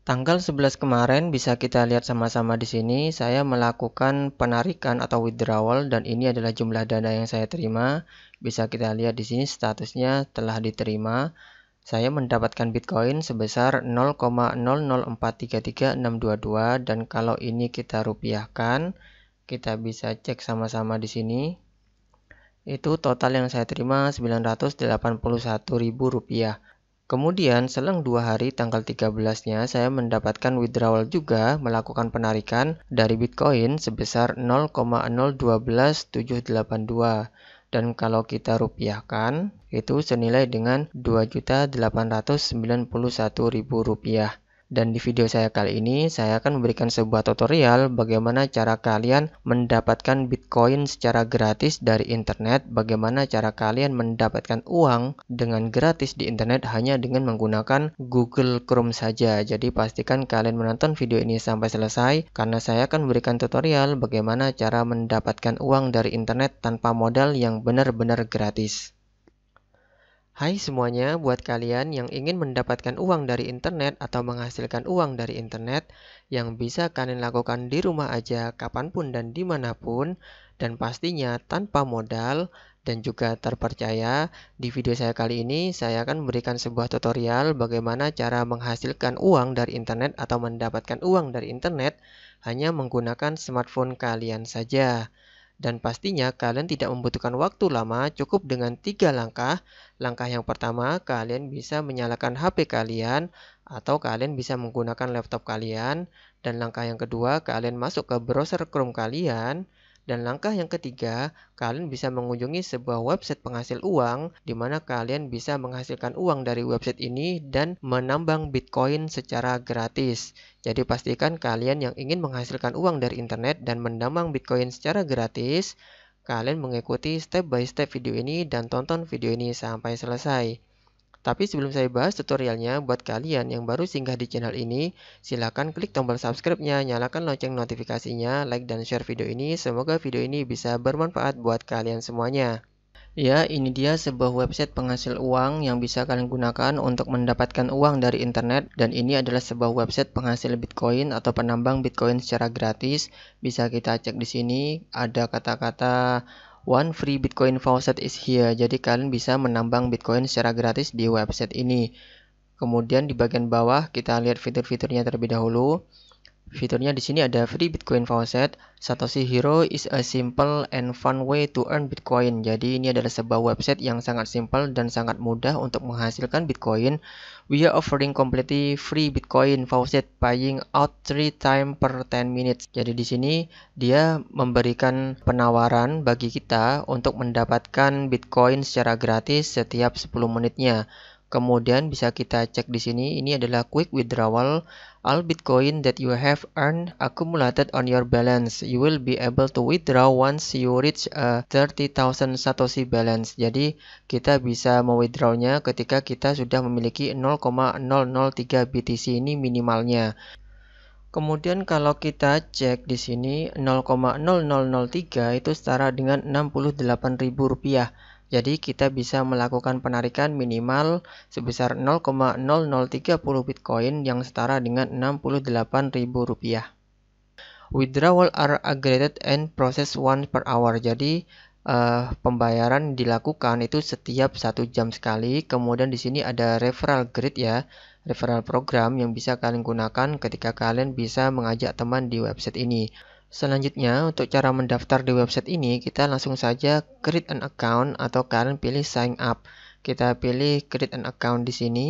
Tanggal 11 kemarin bisa kita lihat sama-sama di sini saya melakukan penarikan atau withdrawal dan ini adalah jumlah dana yang saya terima. Bisa kita lihat di sini statusnya telah diterima. Saya mendapatkan Bitcoin sebesar 0,00433622 dan kalau ini kita rupiahkan, kita bisa cek sama-sama di sini. Itu total yang saya terima 981.000 rupiah. Kemudian selang dua hari tanggal 13-nya saya mendapatkan withdrawal juga melakukan penarikan dari Bitcoin sebesar 0,012782 dan kalau kita rupiahkan itu senilai dengan 2.891.000 rupiah. Dan di video saya kali ini, saya akan memberikan sebuah tutorial bagaimana cara kalian mendapatkan Bitcoin secara gratis dari internet, bagaimana cara kalian mendapatkan uang dengan gratis di internet hanya dengan menggunakan Google Chrome saja. Jadi pastikan kalian menonton video ini sampai selesai, karena saya akan memberikan tutorial bagaimana cara mendapatkan uang dari internet tanpa modal yang benar-benar gratis. Hai semuanya, buat kalian yang ingin mendapatkan uang dari internet atau menghasilkan uang dari internet yang bisa kalian lakukan di rumah aja kapanpun dan dimanapun dan pastinya tanpa modal dan juga terpercaya di video saya kali ini saya akan memberikan sebuah tutorial bagaimana cara menghasilkan uang dari internet atau mendapatkan uang dari internet hanya menggunakan smartphone kalian saja. Dan pastinya kalian tidak membutuhkan waktu lama, cukup dengan tiga langkah. Langkah yang pertama, kalian bisa menyalakan HP kalian atau kalian bisa menggunakan laptop kalian. Dan langkah yang kedua, kalian masuk ke browser Chrome kalian. Dan langkah yang ketiga, kalian bisa mengunjungi sebuah website penghasil uang, di mana kalian bisa menghasilkan uang dari website ini dan menambang Bitcoin secara gratis. Jadi pastikan kalian yang ingin menghasilkan uang dari internet dan menambang Bitcoin secara gratis, kalian mengikuti step by step video ini dan tonton video ini sampai selesai. Tapi sebelum saya bahas tutorialnya, buat kalian yang baru singgah di channel ini, silahkan klik tombol subscribe-nya, nyalakan lonceng notifikasinya, like dan share video ini. Semoga video ini bisa bermanfaat buat kalian semuanya. Ya, ini dia sebuah website penghasil uang yang bisa kalian gunakan untuk mendapatkan uang dari internet dan ini adalah sebuah website penghasil Bitcoin atau penambang Bitcoin secara gratis. Bisa kita cek di sini ada kata-kata One free Bitcoin faucet is here. Jadi kalian bisa menambang Bitcoin secara gratis di website ini. Kemudian di bagian bawah kita lihat fitur-fiturnya terlebih dahulu. Fiturnya di sini ada free Bitcoin faucet. Satoshi Hero is a simple and fun way to earn Bitcoin. Jadi ini adalah sebuah website yang sangat simple dan sangat mudah untuk menghasilkan Bitcoin. We are offering completely free Bitcoin faucet paying out three times per 10 minutes. Jadi di sini dia memberikan penawaran bagi kita untuk mendapatkan Bitcoin secara gratis setiap 10 menitnya. Kemudian bisa kita cek di sini, ini adalah quick withdrawal all Bitcoin that you have earned accumulated on your balance. You will be able to withdraw once you reach a 30,000 Satoshi balance. Jadi kita bisa mewithdrawnya ketika kita sudah memiliki 0,003 BTC ini minimalnya. Kemudian kalau kita cek di sini 0,0003 itu setara dengan 68.000 rupiah. Jadi kita bisa melakukan penarikan minimal sebesar 0,0030 Bitcoin yang setara dengan 68.000 rupiah. Withdrawal are aggregated and processed once per hour. Jadi uh, pembayaran dilakukan itu setiap satu jam sekali. Kemudian di sini ada referral grid ya, referral program yang bisa kalian gunakan ketika kalian bisa mengajak teman di website ini. Selanjutnya, untuk cara mendaftar di website ini, kita langsung saja create an account atau kalian pilih sign up. Kita pilih create an account di sini.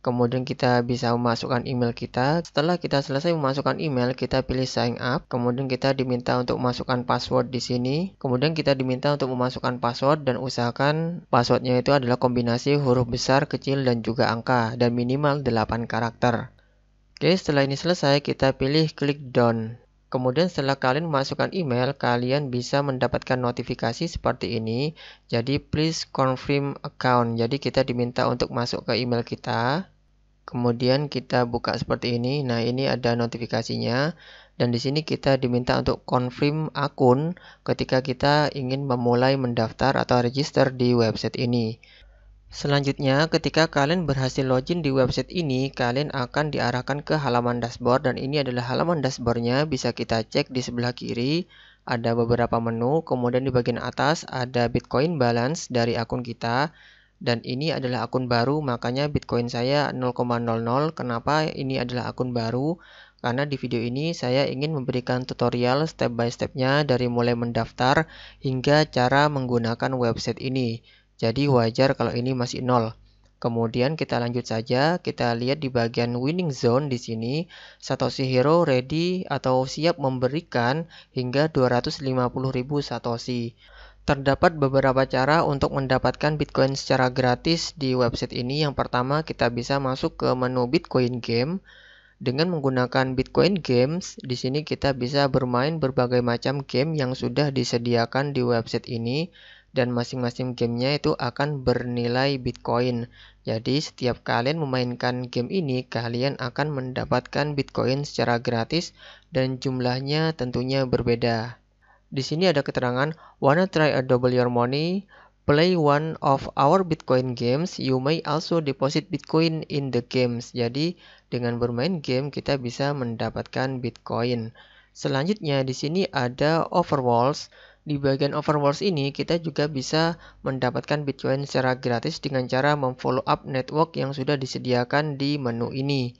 Kemudian kita bisa memasukkan email kita. Setelah kita selesai memasukkan email, kita pilih sign up. Kemudian kita diminta untuk memasukkan password di sini. Kemudian kita diminta untuk memasukkan password dan usahakan passwordnya itu adalah kombinasi huruf besar, kecil, dan juga angka dan minimal 8 karakter. Oke, setelah ini selesai, kita pilih klik done. Kemudian setelah kalian memasukkan email, kalian bisa mendapatkan notifikasi seperti ini. Jadi please confirm account. Jadi kita diminta untuk masuk ke email kita. Kemudian kita buka seperti ini. Nah, ini ada notifikasinya dan di sini kita diminta untuk confirm akun ketika kita ingin memulai mendaftar atau register di website ini. Selanjutnya, ketika kalian berhasil login di website ini, kalian akan diarahkan ke halaman dashboard dan ini adalah halaman dashboardnya. Bisa kita cek di sebelah kiri, ada beberapa menu, kemudian di bagian atas ada Bitcoin balance dari akun kita. Dan ini adalah akun baru, makanya Bitcoin saya 0,00. Kenapa ini adalah akun baru? Karena di video ini saya ingin memberikan tutorial step by stepnya dari mulai mendaftar hingga cara menggunakan website ini. Jadi wajar kalau ini masih 0. Kemudian kita lanjut saja, kita lihat di bagian winning zone di sini, Satoshi Hero ready atau siap memberikan hingga 250.000 Satoshi. Terdapat beberapa cara untuk mendapatkan Bitcoin secara gratis di website ini. Yang pertama, kita bisa masuk ke menu Bitcoin Game. Dengan menggunakan Bitcoin Games, di sini kita bisa bermain berbagai macam game yang sudah disediakan di website ini dan masing-masing gamenya itu akan bernilai Bitcoin. Jadi setiap kalian memainkan game ini, kalian akan mendapatkan Bitcoin secara gratis dan jumlahnya tentunya berbeda. Di sini ada keterangan, wanna try a double your money? Play one of our Bitcoin games, you may also deposit Bitcoin in the games. Jadi dengan bermain game kita bisa mendapatkan Bitcoin. Selanjutnya di sini ada overwalls. Di bagian Overwatch ini, kita juga bisa mendapatkan Bitcoin secara gratis dengan cara memfollow up network yang sudah disediakan di menu ini.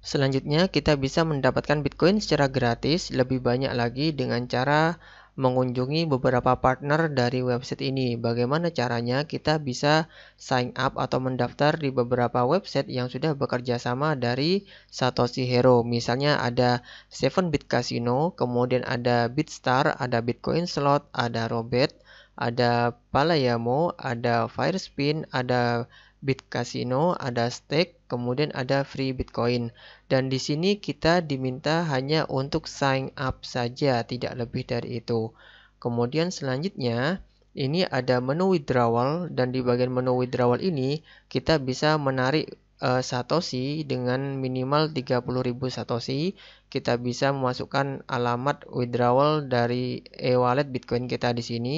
Selanjutnya, kita bisa mendapatkan Bitcoin secara gratis lebih banyak lagi dengan cara mengunjungi beberapa partner dari website ini. Bagaimana caranya kita bisa sign up atau mendaftar di beberapa website yang sudah bekerja sama dari Satoshi Hero. Misalnya ada 7bit Casino, kemudian ada Bitstar, ada Bitcoin Slot, ada Robet, ada Palayamo, ada Firespin, ada Bit Casino, ada stake, kemudian ada free Bitcoin. Dan di sini kita diminta hanya untuk sign up saja, tidak lebih dari itu. Kemudian selanjutnya, ini ada menu withdrawal dan di bagian menu withdrawal ini kita bisa menarik uh, satoshi dengan minimal 30.000 satoshi kita bisa memasukkan alamat withdrawal dari e-wallet Bitcoin kita di sini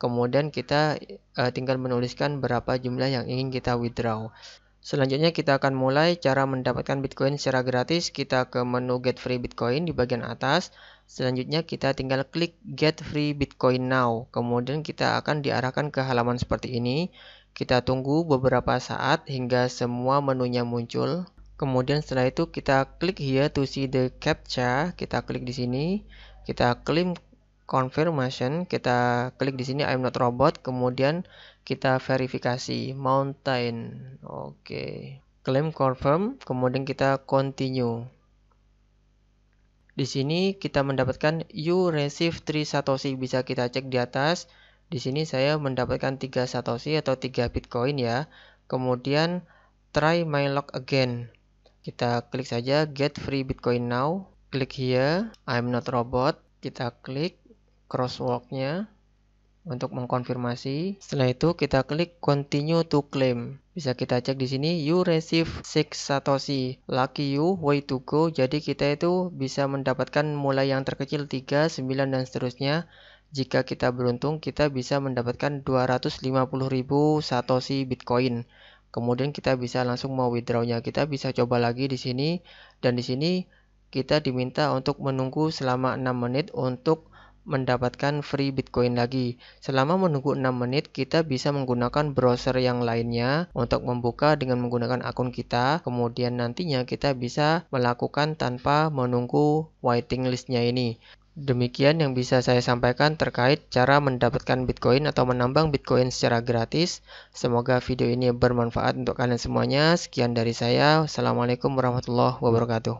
kemudian kita uh, tinggal menuliskan berapa jumlah yang ingin kita withdraw Selanjutnya kita akan mulai cara mendapatkan Bitcoin secara gratis. Kita ke menu Get Free Bitcoin di bagian atas. Selanjutnya kita tinggal klik Get Free Bitcoin Now. Kemudian kita akan diarahkan ke halaman seperti ini. Kita tunggu beberapa saat hingga semua menunya muncul. Kemudian setelah itu kita klik here to see the captcha, kita klik di sini, kita klik confirmation, kita klik di sini I'm not robot, kemudian kita verifikasi mountain. Oke. Okay. Claim confirm, kemudian kita continue. Di sini kita mendapatkan you receive 3 satoshi bisa kita cek di atas. Di sini saya mendapatkan 3 satoshi atau 3 Bitcoin ya. Kemudian try my lock again. Kita klik saja get free Bitcoin now. Klik here, I'm not robot. Kita klik crosswalknya untuk mengkonfirmasi. Setelah itu kita klik continue to claim. Bisa kita cek di sini you receive 6 satoshi. Lucky you way to go. Jadi kita itu bisa mendapatkan mulai yang terkecil 3, 9 dan seterusnya jika kita beruntung, kita bisa mendapatkan 250.000 satoshi Bitcoin. Kemudian kita bisa langsung mau withdrawnya. Kita bisa coba lagi di sini dan di sini kita diminta untuk menunggu selama 6 menit untuk mendapatkan free Bitcoin lagi. Selama menunggu 6 menit, kita bisa menggunakan browser yang lainnya untuk membuka dengan menggunakan akun kita. Kemudian nantinya kita bisa melakukan tanpa menunggu waiting listnya ini. Demikian yang bisa saya sampaikan terkait cara mendapatkan Bitcoin atau menambang Bitcoin secara gratis. Semoga video ini bermanfaat untuk kalian semuanya. Sekian dari saya. Assalamualaikum warahmatullahi wabarakatuh.